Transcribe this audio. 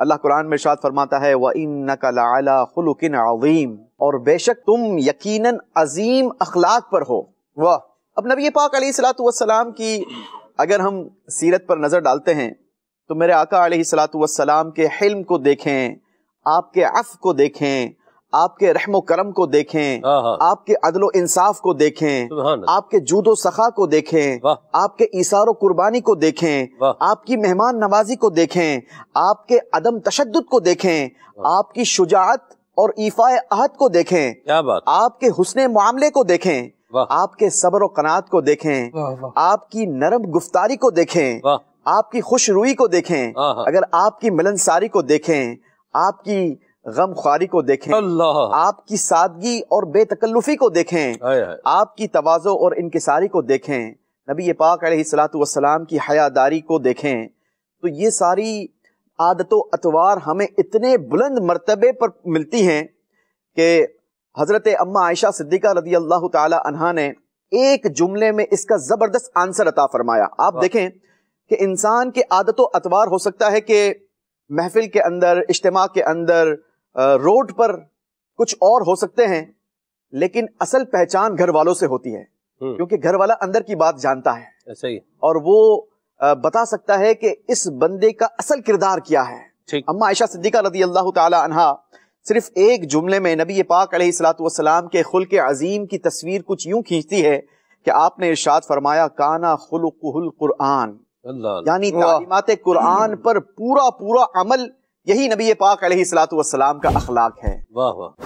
अल्लाह कुरान में शाद फरमाता है व इन नकलाकिन अजीम और बेशक तुम यकीनन अजीम अखलाक पर हो वह अब नबी पाक सलाम की अगर हम सीरत पर नज़र डालते हैं तो मेरे आका सलाम के हिल्म को देखें आपके अफ़ को देखें आपके रहमो करम को देखें आपके अदलो इंसाफ को देखें आपके जूदो सखा को देखें आपके इशारो कुर्बानी को देखें आपकी मेहमान नवाजी को देखें आपके अदम तशद को देखें आपकी शुजात और ईफा अहद को देखें क्या बात आपके हुसन मामले को देखें आपके सब्र कनात को देखें आपकी नरम गुफ्तारी को देखें आपकी खुश रुई को देखें अगर आपकी मिलनसारी को देखें आपकी गम खुआरी को देखें अल्लाह आपकी सादगी और बेतकल्लुफी को देखें आपकी तवाज़ो और इनकसारी को देखें नबी पाक सलाम की हयादारी को देखें तो ये सारी आदत अतवार हमें इतने बुलंद मरतबे पर मिलती हैं कि हज़रत अम्मा आयशा सिद्दीक़ा रदी अल्लाह तहा ने एक जुमले में इसका ज़बरदस्त आंसर अता फरमाया आप देखें कि इंसान के आदत अतवार हो सकता है कि महफिल के अंदर इज्तम के अंदर रोड पर कुछ और हो सकते हैं लेकिन असल पहचान घर वालों से होती है हम्म। क्योंकि घर वाला अंदर की बात जानता है ऐसे ही और वो बता सकता है कि इस बंदे का असल किरदार क्या है अम्मा आयशा सिद्दीका रदी अल्लाह तहा सिर्फ एक जुमले में नबी पाक सलाम के खुल के अजीम की तस्वीर कुछ यूं खींचती है कि आपने इर्शाद फरमाया काना खुल कुरान यानी तालीमत कुरान पर पूरा पूरा अमल यही नबी पाक सलाम का अखलाक है वाह वाह